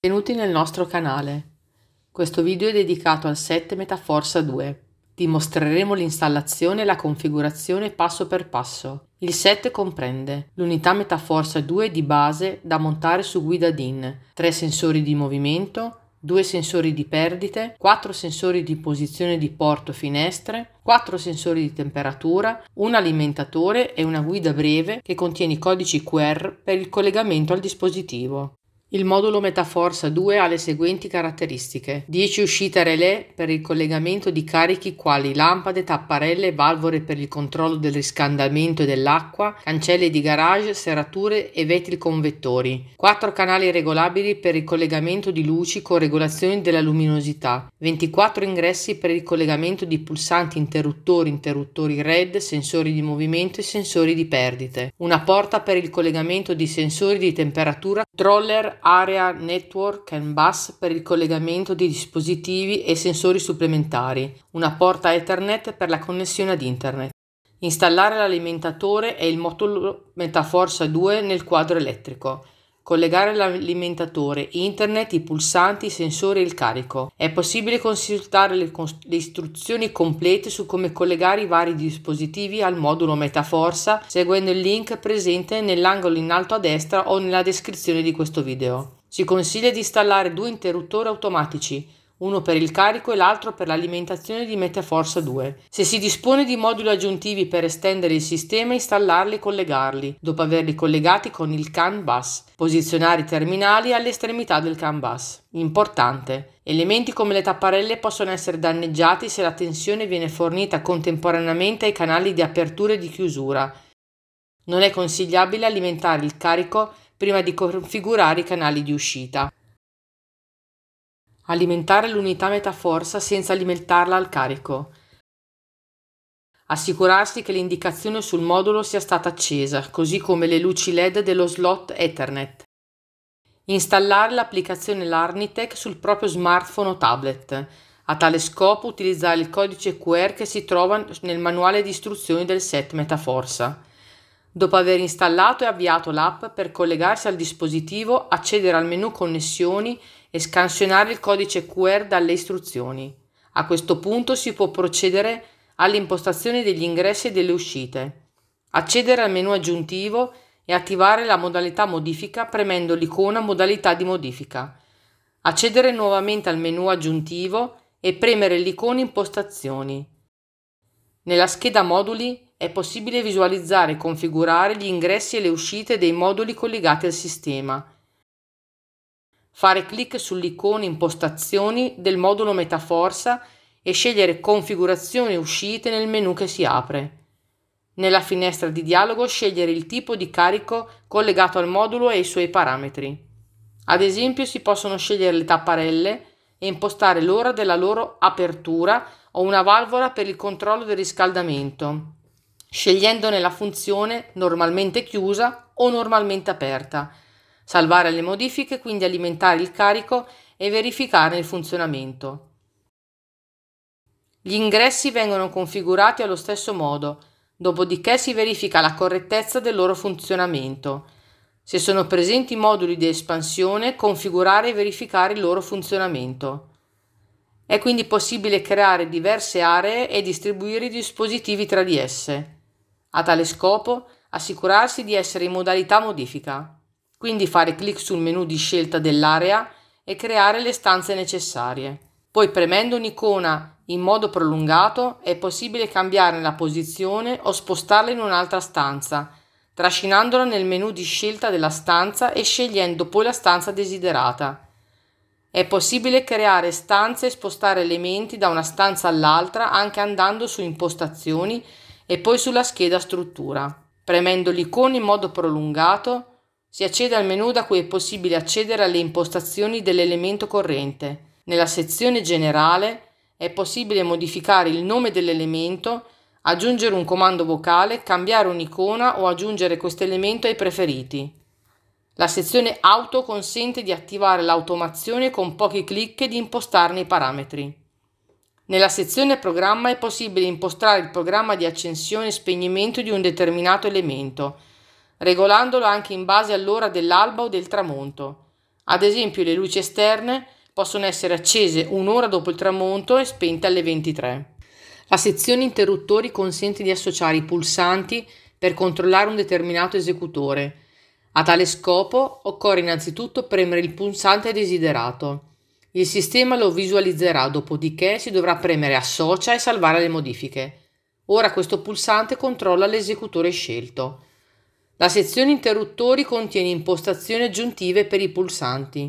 Benvenuti nel nostro canale. Questo video è dedicato al set Metaforsa 2. mostreremo l'installazione e la configurazione passo per passo. Il set comprende l'unità Metaforsa 2 di base da montare su guida DIN, tre sensori di movimento, due sensori di perdite, quattro sensori di posizione di porto finestre, quattro sensori di temperatura, un alimentatore e una guida breve che contiene i codici QR per il collegamento al dispositivo. Il modulo MetaForce 2 ha le seguenti caratteristiche: 10 uscite relè per il collegamento di carichi quali lampade, tapparelle, valvole per il controllo del riscaldamento e dell'acqua, cancelle di garage, serrature e vetri convettori. 4 canali regolabili per il collegamento di luci con regolazioni della luminosità. 24 ingressi per il collegamento di pulsanti interruttori, interruttori red, sensori di movimento e sensori di perdite. Una porta per il collegamento di sensori di temperatura, troller Area Network and Bus per il collegamento di dispositivi e sensori supplementari, una porta Ethernet per la connessione ad Internet. Installare l'alimentatore e il modulo Metaforce 2 nel quadro elettrico collegare l'alimentatore, internet, i pulsanti, i sensori e il carico. È possibile consultare le, cons- le istruzioni complete su come collegare i vari dispositivi al modulo Metaforsa seguendo il link presente nell'angolo in alto a destra o nella descrizione di questo video. Si consiglia di installare due interruttori automatici uno per il carico e l'altro per l'alimentazione di Metaforce 2. Se si dispone di moduli aggiuntivi per estendere il sistema, installarli e collegarli, dopo averli collegati con il CAN bus. Posizionare i terminali all'estremità del CAN bus. Importante. Elementi come le tapparelle possono essere danneggiati se la tensione viene fornita contemporaneamente ai canali di apertura e di chiusura. Non è consigliabile alimentare il carico prima di configurare i canali di uscita. Alimentare l'unità metaforsa senza alimentarla al carico. Assicurarsi che l'indicazione sul modulo sia stata accesa, così come le luci LED dello slot Ethernet. Installare l'applicazione Larnitech sul proprio smartphone o tablet. A tale scopo utilizzare il codice QR che si trova nel manuale di istruzioni del set Metaforsa. Dopo aver installato e avviato l'app per collegarsi al dispositivo, accedere al menu connessioni e scansionare il codice QR dalle istruzioni. A questo punto si può procedere all'impostazione degli ingressi e delle uscite, accedere al menu aggiuntivo e attivare la modalità modifica premendo l'icona modalità di modifica, accedere nuovamente al menu aggiuntivo e premere l'icona impostazioni. Nella scheda moduli è possibile visualizzare e configurare gli ingressi e le uscite dei moduli collegati al sistema fare clic sull'icona impostazioni del modulo Metaforsa e scegliere configurazione uscite nel menu che si apre. Nella finestra di dialogo scegliere il tipo di carico collegato al modulo e i suoi parametri. Ad esempio si possono scegliere le tapparelle e impostare l'ora della loro apertura o una valvola per il controllo del riscaldamento, scegliendone la funzione normalmente chiusa o normalmente aperta salvare le modifiche, quindi alimentare il carico e verificare il funzionamento. Gli ingressi vengono configurati allo stesso modo, dopodiché si verifica la correttezza del loro funzionamento. Se sono presenti moduli di espansione, configurare e verificare il loro funzionamento. È quindi possibile creare diverse aree e distribuire i dispositivi tra di esse. A tale scopo, assicurarsi di essere in modalità modifica quindi fare clic sul menu di scelta dell'area e creare le stanze necessarie. Poi premendo un'icona in modo prolungato è possibile cambiare la posizione o spostarla in un'altra stanza, trascinandola nel menu di scelta della stanza e scegliendo poi la stanza desiderata. È possibile creare stanze e spostare elementi da una stanza all'altra anche andando su impostazioni e poi sulla scheda struttura. Premendo l'icona in modo prolungato si accede al menu da cui è possibile accedere alle impostazioni dell'elemento corrente. Nella sezione generale è possibile modificare il nome dell'elemento, aggiungere un comando vocale, cambiare un'icona o aggiungere questo elemento ai preferiti. La sezione auto consente di attivare l'automazione con pochi clic e di impostarne i parametri. Nella sezione programma è possibile impostare il programma di accensione e spegnimento di un determinato elemento, regolandolo anche in base all'ora dell'alba o del tramonto. Ad esempio le luci esterne possono essere accese un'ora dopo il tramonto e spente alle 23. La sezione interruttori consente di associare i pulsanti per controllare un determinato esecutore. A tale scopo occorre innanzitutto premere il pulsante desiderato. Il sistema lo visualizzerà, dopodiché si dovrà premere associa e salvare le modifiche. Ora questo pulsante controlla l'esecutore scelto. La sezione interruttori contiene impostazioni aggiuntive per i pulsanti.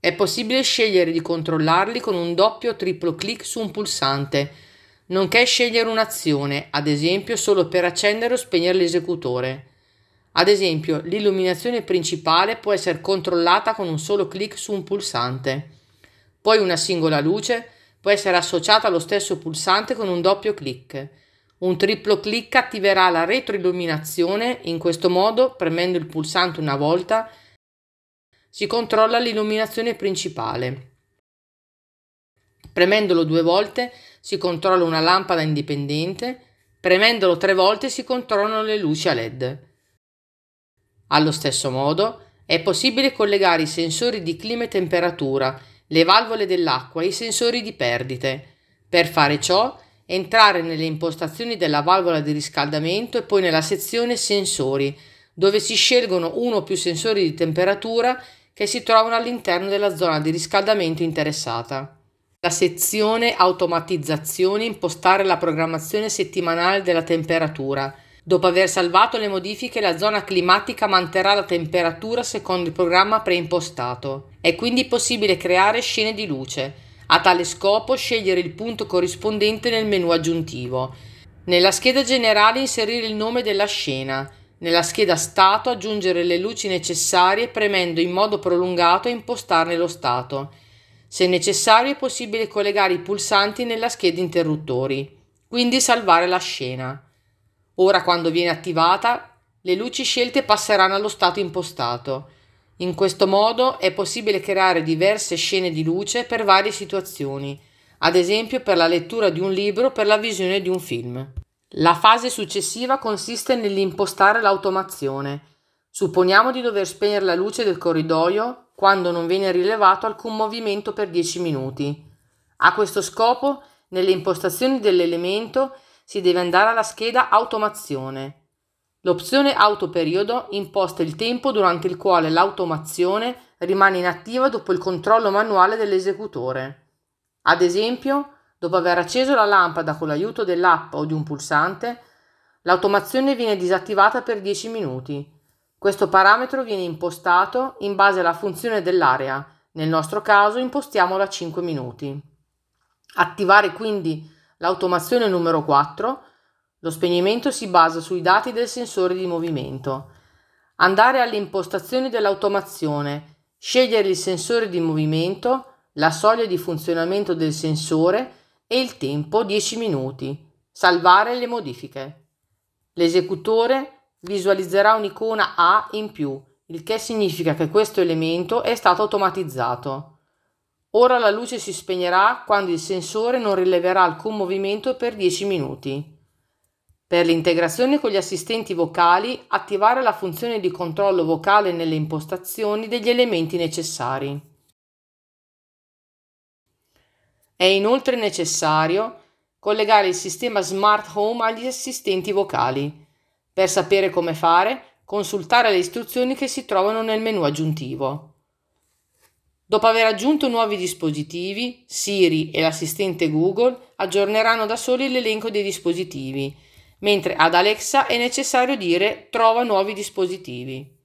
È possibile scegliere di controllarli con un doppio o triplo clic su un pulsante, nonché scegliere un'azione, ad esempio solo per accendere o spegnere l'esecutore. Ad esempio, l'illuminazione principale può essere controllata con un solo clic su un pulsante. Poi una singola luce può essere associata allo stesso pulsante con un doppio clic. Un triplo clic attiverà la retroilluminazione, in questo modo, premendo il pulsante una volta, si controlla l'illuminazione principale. Premendolo due volte si controlla una lampada indipendente, premendolo tre volte si controllano le luci a LED. Allo stesso modo è possibile collegare i sensori di clima e temperatura, le valvole dell'acqua e i sensori di perdite. Per fare ciò entrare nelle impostazioni della valvola di riscaldamento e poi nella sezione sensori, dove si scelgono uno o più sensori di temperatura che si trovano all'interno della zona di riscaldamento interessata. La sezione automatizzazione impostare la programmazione settimanale della temperatura. Dopo aver salvato le modifiche, la zona climatica manterrà la temperatura secondo il programma preimpostato. È quindi possibile creare scene di luce, a tale scopo scegliere il punto corrispondente nel menu aggiuntivo. Nella scheda generale inserire il nome della scena. Nella scheda stato aggiungere le luci necessarie premendo in modo prolungato e impostarne lo stato. Se necessario è possibile collegare i pulsanti nella scheda interruttori, quindi salvare la scena. Ora quando viene attivata, le luci scelte passeranno allo stato impostato. In questo modo è possibile creare diverse scene di luce per varie situazioni, ad esempio per la lettura di un libro o per la visione di un film. La fase successiva consiste nell'impostare l'automazione. Supponiamo di dover spegnere la luce del corridoio quando non viene rilevato alcun movimento per 10 minuti. A questo scopo, nelle impostazioni dell'elemento si deve andare alla scheda automazione L'opzione auto periodo imposta il tempo durante il quale l'automazione rimane inattiva dopo il controllo manuale dell'esecutore. Ad esempio, dopo aver acceso la lampada con l'aiuto dell'app o di un pulsante, l'automazione viene disattivata per 10 minuti. Questo parametro viene impostato in base alla funzione dell'area. Nel nostro caso impostiamola a 5 minuti. Attivare quindi l'automazione numero 4 lo spegnimento si basa sui dati del sensore di movimento. Andare alle impostazioni dell'automazione, scegliere il sensore di movimento, la soglia di funzionamento del sensore e il tempo 10 minuti. Salvare le modifiche. L'esecutore visualizzerà un'icona A in più, il che significa che questo elemento è stato automatizzato. Ora la luce si spegnerà quando il sensore non rileverà alcun movimento per 10 minuti. Per l'integrazione con gli assistenti vocali, attivare la funzione di controllo vocale nelle impostazioni degli elementi necessari. È inoltre necessario collegare il sistema Smart Home agli assistenti vocali. Per sapere come fare, consultare le istruzioni che si trovano nel menu aggiuntivo. Dopo aver aggiunto nuovi dispositivi, Siri e l'assistente Google aggiorneranno da soli l'elenco dei dispositivi mentre ad Alexa è necessario dire trova nuovi dispositivi.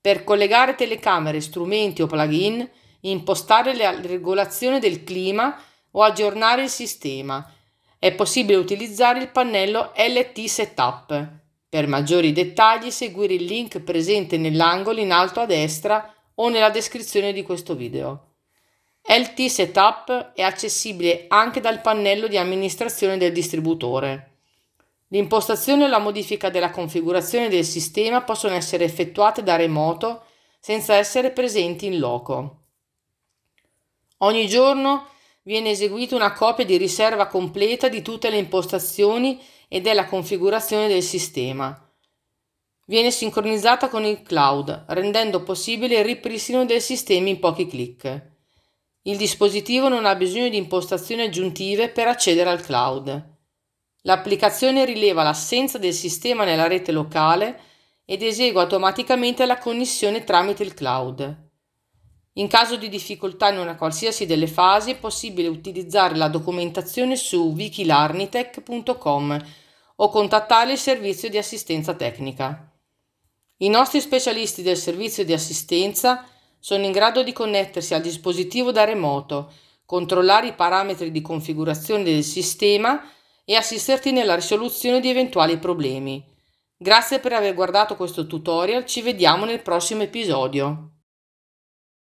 Per collegare telecamere, strumenti o plugin, impostare la regolazione del clima o aggiornare il sistema, è possibile utilizzare il pannello LT Setup. Per maggiori dettagli seguire il link presente nell'angolo in alto a destra o nella descrizione di questo video. LT Setup è accessibile anche dal pannello di amministrazione del distributore. L'impostazione o la modifica della configurazione del sistema possono essere effettuate da remoto senza essere presenti in loco. Ogni giorno viene eseguita una copia di riserva completa di tutte le impostazioni e della configurazione del sistema. Viene sincronizzata con il cloud, rendendo possibile il ripristino del sistema in pochi clic. Il dispositivo non ha bisogno di impostazioni aggiuntive per accedere al cloud. L'applicazione rileva l'assenza del sistema nella rete locale ed esegue automaticamente la connessione tramite il cloud. In caso di difficoltà in una qualsiasi delle fasi è possibile utilizzare la documentazione su wikilarnitech.com o contattare il servizio di assistenza tecnica. I nostri specialisti del servizio di assistenza sono in grado di connettersi al dispositivo da remoto, controllare i parametri di configurazione del sistema e e assisterti nella risoluzione di eventuali problemi. Grazie per aver guardato questo tutorial, ci vediamo nel prossimo episodio.